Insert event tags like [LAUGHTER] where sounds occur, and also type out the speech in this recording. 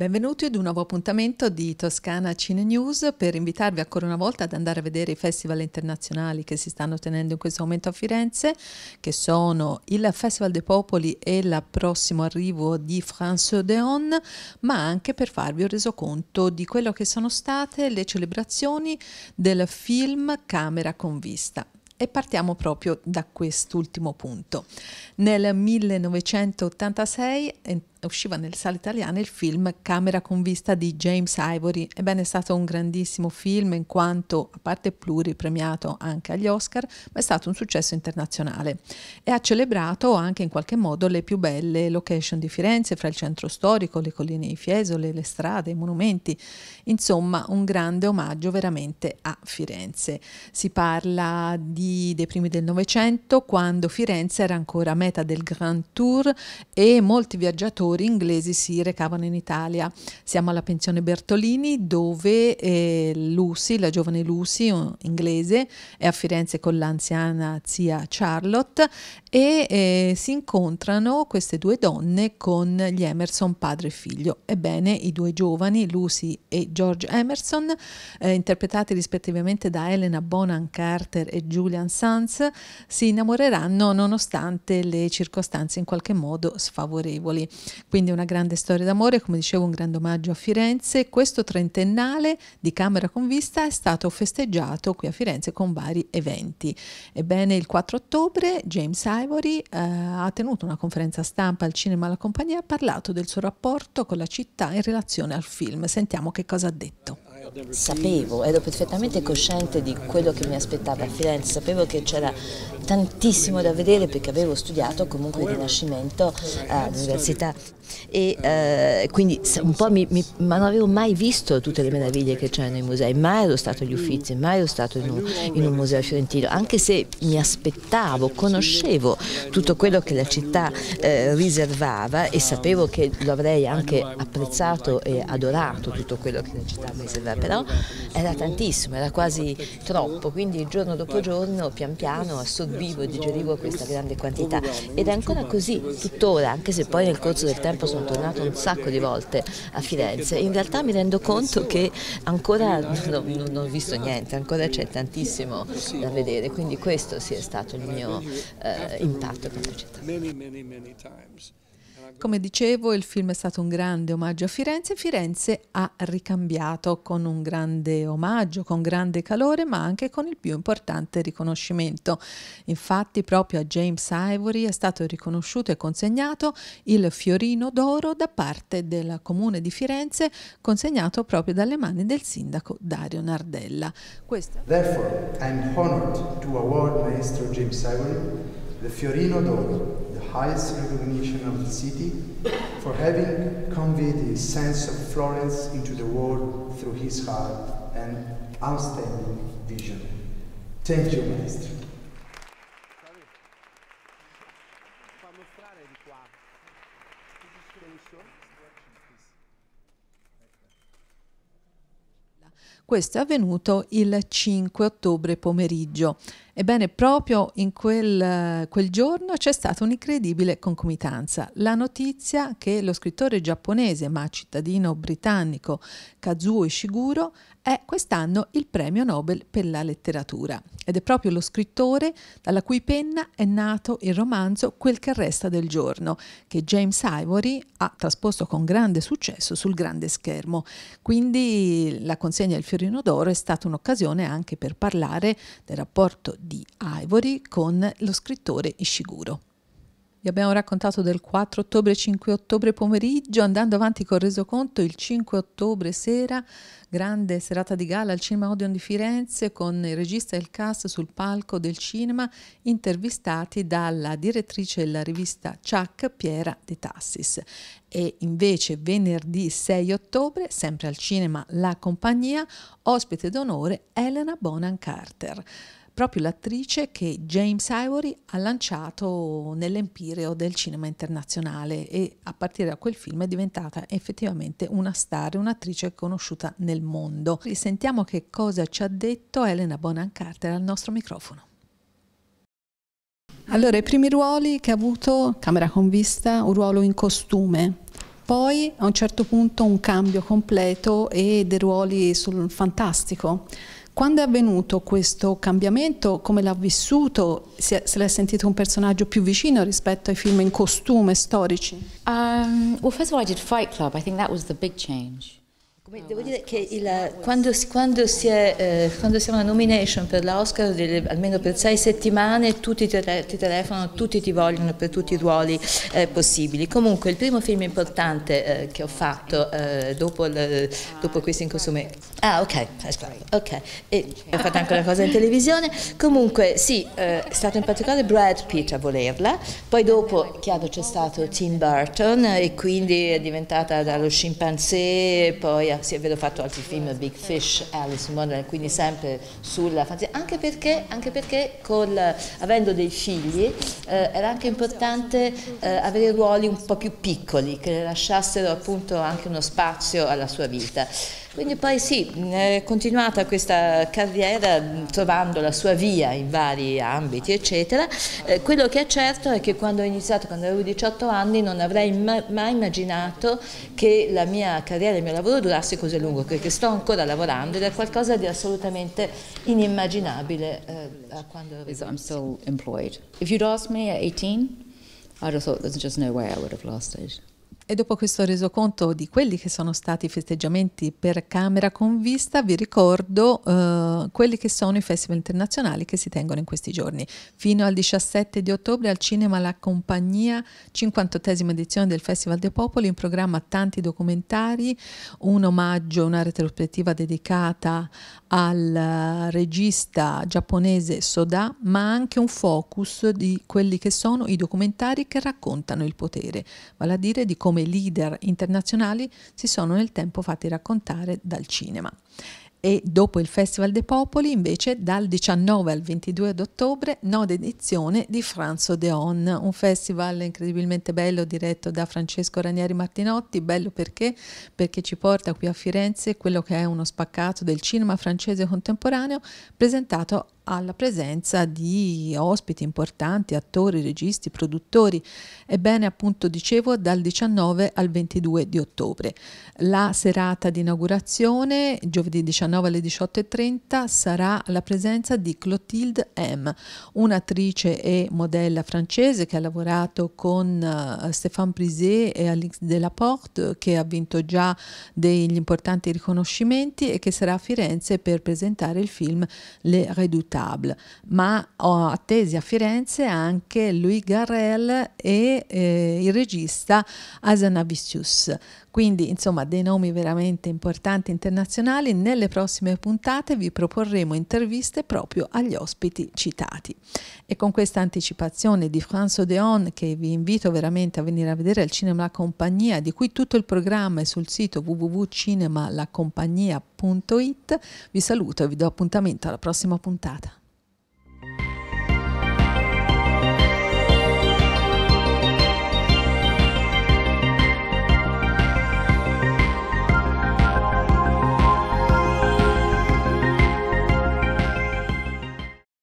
Benvenuti ad un nuovo appuntamento di Toscana Cine News per invitarvi ancora una volta ad andare a vedere i festival internazionali che si stanno tenendo in questo momento a Firenze, che sono il Festival dei Popoli e il prossimo arrivo di François Deon, ma anche per farvi un resoconto di quello che sono state le celebrazioni del film Camera con vista e partiamo proprio da quest'ultimo punto. Nel 1986 usciva nelle sale italiane il film Camera con vista di James Ivory. Ebbene, è stato un grandissimo film in quanto, a parte pluripremiato anche agli Oscar, ma è stato un successo internazionale e ha celebrato anche in qualche modo le più belle location di Firenze, fra il centro storico, le colline di Fiesole, le strade, i monumenti, insomma un grande omaggio veramente a Firenze. Si parla di, dei primi del Novecento, quando Firenze era ancora meta del Grand Tour e molti viaggiatori autori inglesi si recavano in Italia. Siamo alla pensione Bertolini dove eh, Lucy, la giovane Lucy, un, inglese, è a Firenze con l'anziana zia Charlotte e eh, si incontrano queste due donne con gli Emerson padre e figlio. Ebbene, i due giovani, Lucy e George Emerson, eh, interpretati rispettivamente da Elena Bonan Carter e Julian Sands, si innamoreranno nonostante le circostanze in qualche modo sfavorevoli. Quindi una grande storia d'amore, come dicevo, un grande omaggio a Firenze. Questo trentennale di Camera con Vista è stato festeggiato qui a Firenze con vari eventi. Ebbene, il 4 ottobre James Ivory eh, ha tenuto una conferenza stampa al Cinema alla Compagnia e ha parlato del suo rapporto con la città in relazione al film. Sentiamo che cosa ha detto sapevo, ero perfettamente cosciente di quello che mi aspettava a Firenze, sapevo che c'era tantissimo da vedere perché avevo studiato comunque il Rinascimento eh, all'università e eh, quindi un po' mi, mi, ma non avevo mai visto tutte le meraviglie che c'erano nei musei, mai ero stato agli Uffizi, mai ero stato in un, in un museo fiorentino, anche se mi aspettavo, conoscevo tutto quello che la città eh, riservava e sapevo che lo avrei anche apprezzato e adorato tutto quello che la città riservava però era tantissimo, era quasi troppo, quindi giorno dopo giorno pian piano assorbivo e digerivo questa grande quantità ed è ancora così tuttora, anche se poi nel corso del tempo sono tornato un sacco di volte a Firenze, in realtà mi rendo conto che ancora [LAUGHS] non, non ho visto niente, ancora c'è tantissimo da vedere, quindi questo sia stato il mio eh, impatto con la città. Come dicevo, il film è stato un grande omaggio a Firenze e Firenze ha ricambiato con un grande omaggio, con grande calore, ma anche con il più importante riconoscimento. Infatti, proprio a James Ivory è stato riconosciuto e consegnato il Fiorino d'Oro da parte del comune di Firenze, consegnato proprio dalle mani del sindaco Dario Nardella. Questa... Therefore, I'm honored to award Maestro James Ivory the Fiorino d'Oro, the highest recognition of the city, for having conveyed the sense of Florence into the world through his heart and outstanding vision. Thank you, Maestro. Questo è avvenuto il 5 ottobre pomeriggio. Ebbene, proprio in quel, quel giorno c'è stata un'incredibile concomitanza. La notizia che lo scrittore giapponese, ma cittadino britannico, Kazuo Ishiguro, è quest'anno il premio Nobel per la letteratura. Ed è proprio lo scrittore dalla cui penna è nato il romanzo Quel che resta del giorno, che James Ivory ha trasposto con grande successo sul grande schermo. Quindi la consegna del fiorentino Pecorino d'Oro è stata un'occasione anche per parlare del rapporto di Ivory con lo scrittore Ishiguro. Vi abbiamo raccontato del 4 ottobre, 5 ottobre pomeriggio, andando avanti col resoconto il 5 ottobre sera, grande serata di gala al Cinema Odeon di Firenze con il regista e il cast sul palco del cinema, intervistati dalla direttrice della rivista Chuck, Piera De Tassis. E invece venerdì 6 ottobre, sempre al cinema La Compagnia, ospite d'onore Elena Bonan Carter proprio l'attrice che James Ivory ha lanciato nell'empireo del cinema internazionale e a partire da quel film è diventata effettivamente una star, un'attrice conosciuta nel mondo. Risentiamo che cosa ci ha detto Elena Bonan Carter al nostro microfono. Allora, i primi ruoli che ha avuto, camera con vista, un ruolo in costume, poi a un certo punto un cambio completo e dei ruoli sul fantastico. Quando è avvenuto questo cambiamento, come l'ha vissuto? Se l'è sentito un personaggio più vicino rispetto ai film in costume storici? Um, well, first of all, I did Fight Club. I think that was the big change. Come, ah, devo dire che il, quando, quando, si è, eh, quando si è nomination per l'Oscar, almeno per sei settimane, tutti ti, ti, telefonano, tutti ti vogliono per tutti i ruoli eh, possibili. Comunque il primo film importante eh, che ho fatto eh, dopo, il, dopo ah, questo inconsume... Ah ok, ok. E ho fatto anche una cosa in televisione. Comunque sì, eh, è stato in particolare Brad Pitt a volerla, poi dopo, chiaro, c'è stato Tim Burton e quindi è diventata dallo scimpanzé, poi a si avevano fatto altri film, Big Fish, Alice in Wonderland, quindi sempre sulla fantasia, anche perché, anche perché col, avendo dei figli eh, era anche importante eh, avere ruoli un po' più piccoli, che le lasciassero appunto anche uno spazio alla sua vita. Quindi poi sì, è continuata questa carriera mm, trovando la sua via in vari ambiti eccetera, eh, quello che è certo è che quando ho iniziato, quando avevo 18 anni, non avrei mai immaginato che la mia carriera, il mio lavoro durasse così a lungo, perché sto ancora lavorando ed è qualcosa di assolutamente inimmaginabile eh, quando ero I'm still employed. If you'd asked me at 18, I'd have thought there's just no way I would have lasted. E dopo questo resoconto di quelli che sono stati i festeggiamenti per Camera con vista, vi ricordo eh, quelli che sono i festival internazionali che si tengono in questi giorni. Fino al 17 di ottobre al cinema La Compagnia, 58 edizione del Festival dei Popoli, in programma tanti documentari, un omaggio, una retrospettiva dedicata al regista giapponese Soda, ma anche un focus di quelli che sono i documentari che raccontano il potere, vale a dire di come come leader internazionali si sono nel tempo fatti raccontare dal cinema. E dopo il Festival dei Popoli, invece, dal 19 al 22 d'ottobre, nona edizione di Franzo Deon, un festival incredibilmente bello diretto da Francesco Ranieri Martinotti. Bello perché? Perché ci porta qui a Firenze quello che è uno spaccato del cinema francese contemporaneo presentato alla presenza di ospiti importanti, attori, registi, produttori. Ebbene, appunto, dicevo, dal 19 al 22 di ottobre. La serata di inaugurazione, giovedì 19 alle 18.30, sarà la presenza di Clotilde M., un'attrice e modella francese che ha lavorato con uh, Stéphane Prisé e Alix Delaporte, che ha vinto già degli importanti riconoscimenti e che sarà a Firenze per presentare il film Le Redoutable. Table, ma ho attesi a Firenze anche Louis Garrel e eh, il regista Asanavicius. Quindi, insomma, dei nomi veramente importanti internazionali. Nelle prossime puntate vi proporremo interviste proprio agli ospiti citati. E con questa anticipazione di François Deon, che vi invito veramente a venire a vedere al Cinema La Compagnia, di cui tutto il programma è sul sito www.cinemalacompagnia.com www.radioradio.it. Vi saluto e vi do appuntamento alla prossima puntata.